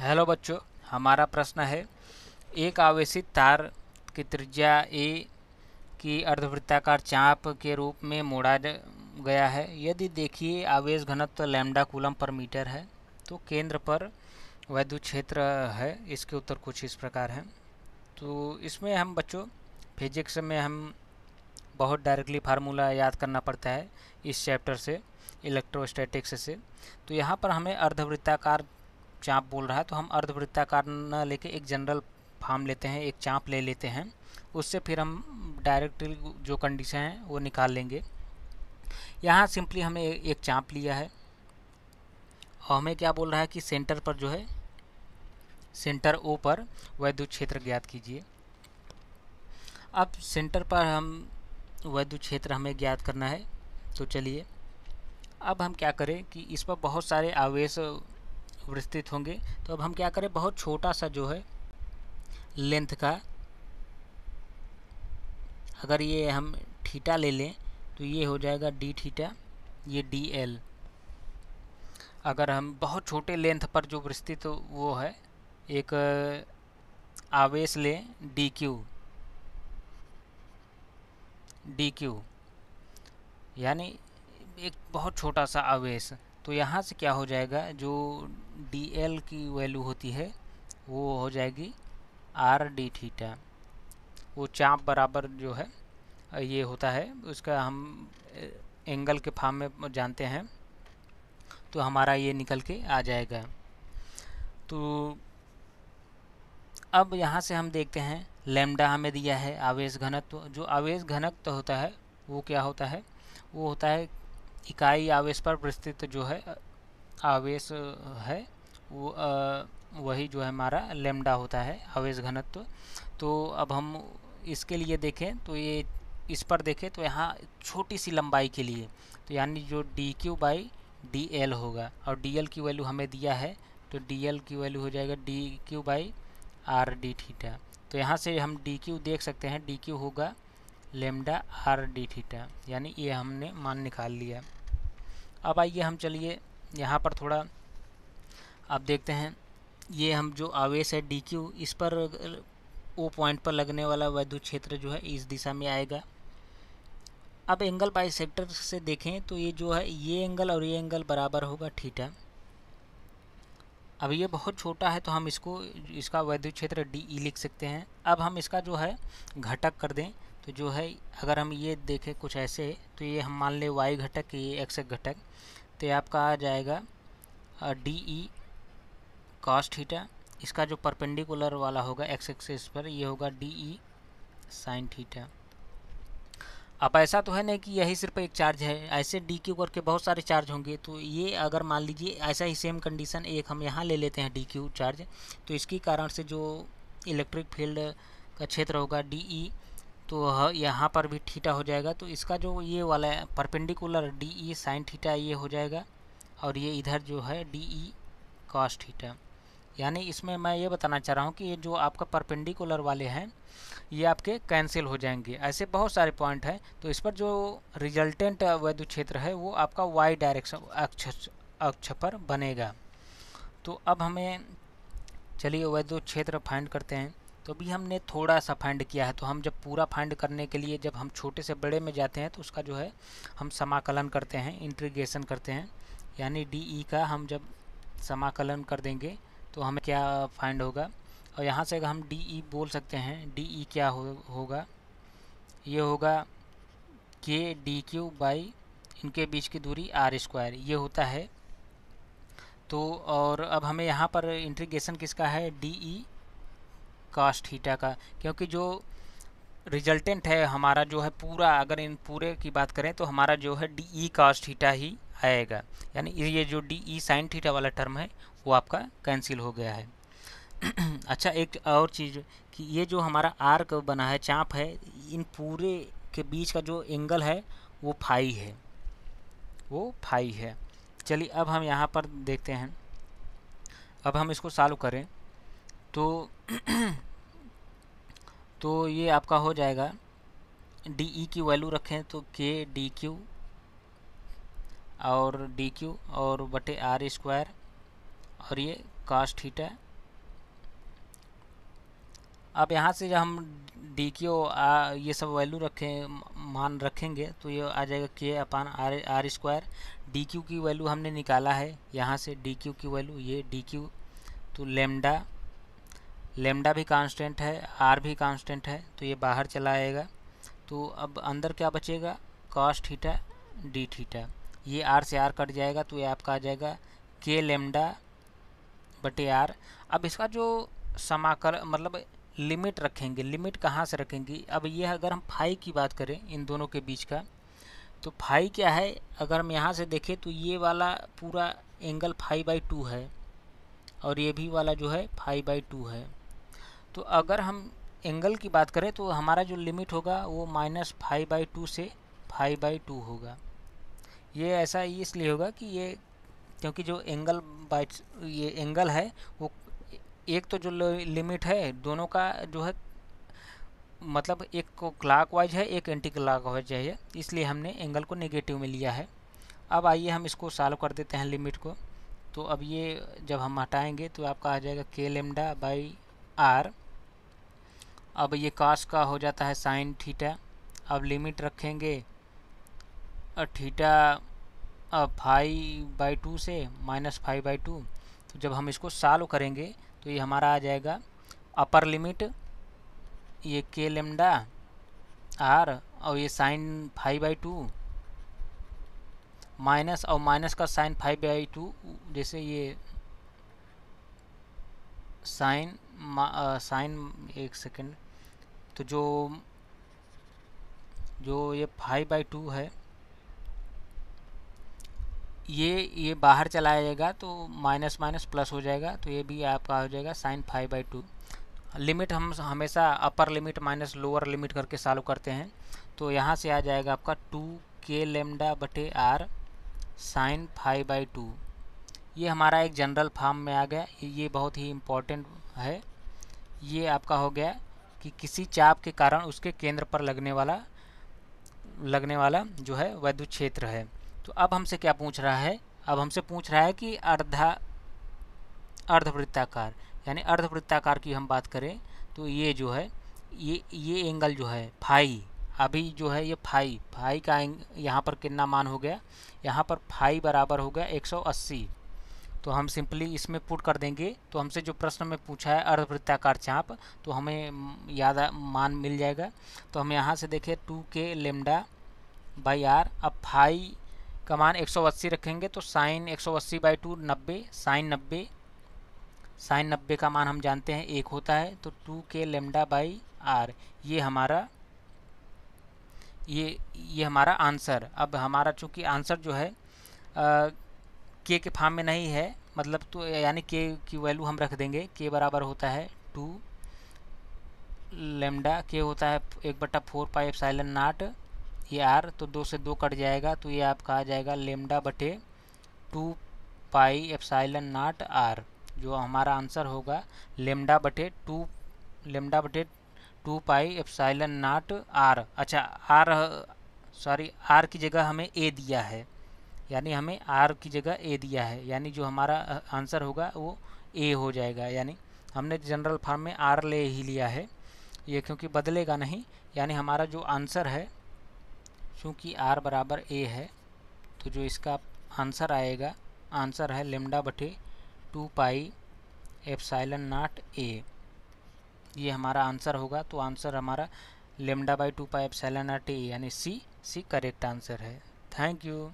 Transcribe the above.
hello बच्चों हमारा प्रश्न है एक आवेशित तार की त्रिज्या ए की अर्धवृत्ताकार चाप के रूप में मोड़ा गया है यदि देखिए आवेश घनत्व तो लैम्डा कूलम पर मीटर है तो केंद्र पर वैद्युत क्षेत्र है इसके उत्तर कुछ इस प्रकार हैं तो इसमें हम बच्चों फिजिक्स में हम बहुत डायरेक्टली फार्मूला याद करना पड़ता है इस चैप्टर से इलेक्ट्रोस्टैटिक्स से तो यहाँ पर हमें अर्धवृत्ताकार चाप बोल रहा है तो हम अर्धवृत्ताकार न लेके एक जनरल फार्म लेते हैं एक चाप ले लेते हैं उससे फिर हम डायरेक्ट जो कंडीशन है वो निकाल लेंगे यहाँ सिंपली हमें एक चाप लिया है और हमें क्या बोल रहा है कि सेंटर पर जो है सेंटर ओ पर वैद्युत क्षेत्र ज्ञात कीजिए अब सेंटर पर हम वैद्युत क्षेत्र हमें ज्ञात करना है तो चलिए अब हम क्या करें कि इस पर बहुत सारे आवेश विस्तृत होंगे तो अब हम क्या करें बहुत छोटा सा जो है लेंथ का अगर ये हम थीटा ले लें तो ये हो जाएगा डी थीटा ये डी एल अगर हम बहुत छोटे लेंथ पर जो विस्तृत वो है एक आवेश लें डी क्यू डी क्यू यानी एक बहुत छोटा सा आवेश तो यहाँ से क्या हो जाएगा जो डी एल की वैल्यू होती है वो हो जाएगी आर डी थीटा वो चाप बराबर जो है ये होता है उसका हम एंगल के फार्म में जानते हैं तो हमारा ये निकल के आ जाएगा तो अब यहाँ से हम देखते हैं लेमडा हमें दिया है आवेश घनत्व जो आवेश घनत्व तो होता है वो क्या होता है वो होता है इकाई आवेश पर विस्तृत जो है आवेश है वो वही जो है हमारा लेमडा होता है आवेश घनत्व तो अब हम इसके लिए देखें तो ये इस पर देखें तो यहाँ छोटी सी लंबाई के लिए तो यानी जो d q by d l होगा और डी एल की वैल्यू हमें दिया है तो डी एल की वैल्यू हो जाएगा d q by r d theta तो यहाँ से हम डी क्यू देख सकते हैं डी क्यू होगा लेमडा आर डी थीटा यानी ये हमने मान निकाल लिया अब आइए हम चलिए यहाँ पर थोड़ा आप देखते हैं ये हम जो आवेश है डी क्यू इस पर ओ पॉइंट पर लगने वाला वैद्युत क्षेत्र जो है इस दिशा में आएगा अब एंगल बाई सेक्टर से देखें तो ये जो है ये एंगल और ये एंगल बराबर होगा ठीठा अब ये बहुत छोटा है तो हम इसको इसका वैद्युत क्षेत्र डी ई e लिख सकते हैं अब हम इसका जो है घटक कर दें तो जो है अगर हम ये देखें कुछ ऐसे तो ये हम मान लें वाई घटक ये एक्स घटक तो ये आपका आ जाएगा डी ई कॉस्ट थीटा इसका जो परपेंडिकुलर वाला होगा एक्स एक्सेस पर ये होगा डी ई साइन थीटा अब ऐसा तो है ना कि यही सिर्फ एक चार्ज है ऐसे डी क्यू करके बहुत सारे चार्ज होंगे तो ये अगर मान लीजिए ऐसा ही सेम कंडीशन एक हम यहाँ ले लेते हैं डी क्यू चार्ज तो इसके कारण से जो इलेक्ट्रिक फील्ड का क्षेत्र होगा डी ई e तो यहाँ पर भी ठीटा हो जाएगा तो इसका जो ये वाला perpendicular d E sine theta ये हो जाएगा और ये इधर जो है डी ई कॉस ठीटा यानी इसमें मैं ये बताना चाह रहा हूँ कि ये जो आपका परपेंडिकुलर वाले हैं ये आपके कैंसिल हो जाएंगे ऐसे बहुत सारे पॉइंट हैं तो इस पर जो रिजल्टेंट वैद्य क्षेत्र है वो आपका वाई डायरेक्शन अक्ष अक्ष पर बनेगा तो अब हमें चलिए वैद्य क्षेत्र फाइंड करते हैं तो अभी हमने थोड़ा सा फंड किया है तो हम जब पूरा फंड करने के लिए जब हम छोटे से बड़े में जाते हैं तो उसका जो है हम समाकलन करते हैं इंट्रीगेशन करते हैं यानी डी ई e का हम जब समाकलन कर देंगे तो हमें क्या फाइंड होगा और यहाँ से अगर हम डी ई e बोल सकते हैं डी ई e क्या हो, होगा ये होगा के डी क्यू बाई इनके बीच की दूरी आर स्क्वायर ये होता है तो और अब हमें यहाँ पर इंट्रीग्रेशन किसका है डी ई कास्ट थीटा का क्योंकि जो रिजल्टेंट है हमारा जो है पूरा अगर इन पूरे की बात करें तो हमारा जो है डी ई कास्ट थीटा ही आएगा यानी ये जो डी ई साइन थीटा वाला टर्म है वो आपका कैंसिल हो गया है अच्छा एक और चीज़ कि ये जो हमारा आर्क बना है चाप है इन पूरे के बीच का जो एंगल है वो फाई है वो फाई है चलिए अब हम यहाँ पर देखते हैं अब हम इसको सॉल्व करें तो तो ये आपका हो जाएगा डी ई e की वैल्यू रखें तो के डी क्यू और डी क्यू और बटे आर स्क्वायर और ये काश थीटा अब यहाँ से जब हम डी क्यू ये सब वैल्यू रखें मान रखेंगे तो ये आ जाएगा k upon r r square d q की वैल्यू हमने निकाला है यहाँ से डी क्यू की वैल्यू ये डी क्यू तो लेमडा लेमडा भी कांस्टेंट है आर भी कांस्टेंट है तो ये बाहर चला आएगा तो अब अंदर क्या बचेगा कॉस्ट थीटा डी थीटा ये आर से आर कट जाएगा तो ये आपका आ जाएगा के लेमडा बटे आर अब इसका जो समाकल मतलब लिमिट रखेंगे लिमिट कहाँ से रखेंगे अब ये अगर हम फाई की बात करें इन दोनों के बीच का तो फाई क्या है अगर हम यहाँ से देखें तो ये वाला पूरा एंगल फाई बाई टू है और ये भी वाला जो है फाई बाई टू है तो अगर हम एंगल की बात करें तो हमारा जो लिमिट होगा वो माइनस फाइव बाई टू से फाइव बाई टू होगा ये ऐसा इसलिए होगा कि ये क्योंकि जो एंगल बाई ये एंगल है वो एक तो जो लिमिट है दोनों का जो है मतलब एक को क्लाक वाइज है एक एंटी क्लाक वाइज है इसलिए हमने एंगल को नेगेटिव में लिया है अब आइए हम इसको सॉल्व कर देते हैं लिमिट को तो अब ये जब हम हटाएंगे तो आपका आ जाएगा के लेमडा बाई आर अब ये कास का हो जाता है साइन थीटा अब लिमिट रखेंगे थीटा फाइव बाई टू से माइनस फाइव बाई टू तो जब हम इसको सॉल्व करेंगे तो ये हमारा आ जाएगा अपर लिमिट ये के लेमडा आर और ये sine five by two minus और माइनस का साइन फाइव बाई टू जैसे ये साइन साइन एक सेकेंड तो जो जो ये फाइव बाई टू है ये ये बाहर चला जाएगा तो माइनस माइनस प्लस हो जाएगा तो ये भी आपका हो जाएगा sine five by two limit हम हमेशा upper limit minus lower limit करके सॉल्व करते हैं तो यहाँ से आ जाएगा आपका टू के लेमडा बटे r sine five by two ये हमारा एक जनरल फार्म में आ गया ये बहुत ही इम्पोर्टेंट है ये आपका हो गया कि किसी चाप के कारण उसके केंद्र पर लगने वाला लगने वाला जो है वैद्युत क्षेत्र है तो अब हमसे क्या पूछ रहा है अब हमसे पूछ रहा है कि अर्धा अर्धवृत्ताकार यानी अर्धवृत्ताकार की हम बात करें तो ये जो है ये ये एंगल जो है फाई अभी जो है ये फाई फाई का यहाँ पर कितना मान हो गया यहाँ पर फाई बराबर हो गया तो हम सिंपली इसमें पुट कर देंगे तो हमसे जो प्रश्न में पूछा है अर्धवृत्ताकार चाप तो हमें याद मान मिल जाएगा तो हम यहाँ से देखें टू के लेमडा बाई आर अब फाई का मान 180 रखेंगे तो साइन 180 सौ अस्सी बाई टू नब्बे साइन नब्बे साइन नब्बे का मान हम जानते हैं एक होता है तो टू के लेमडा बाई आर ये हमारा ये ये हमारा आंसर अब हमारा चूँकि आंसर जो है आ, के के फार्म में नहीं है मतलब तो यानी के की वैल्यू हम रख देंगे के बराबर होता है टू लेमडा के होता है एक बट्टा फोर पाई साइलन नाट ये आर तो दो से दो कट जाएगा तो ये आपका आ जाएगा लेमडा बटे two pi epsilon naught r जो हमारा आंसर होगा लेमडा बटे टू लेमडा बटे two pi epsilon naught r अच्छा आर सॉरी आर की जगह हमें ए दिया है यानी हमें आर की जगह ए दिया है यानी जो हमारा आंसर होगा वो ए हो जाएगा यानी हमने जनरल फार्म में आर ले ही लिया है ये क्योंकि बदलेगा नहीं यानी हमारा जो आंसर है चूँकि आर बराबर ए है तो जो इसका आंसर आएगा आंसर है लेमडा बटे टू पाई एफसाइलन नाट ए ये हमारा आंसर होगा तो आंसर हमारा lambda by two pi epsilon naught a यानी सी सी करेक्ट आंसर है थैंक यू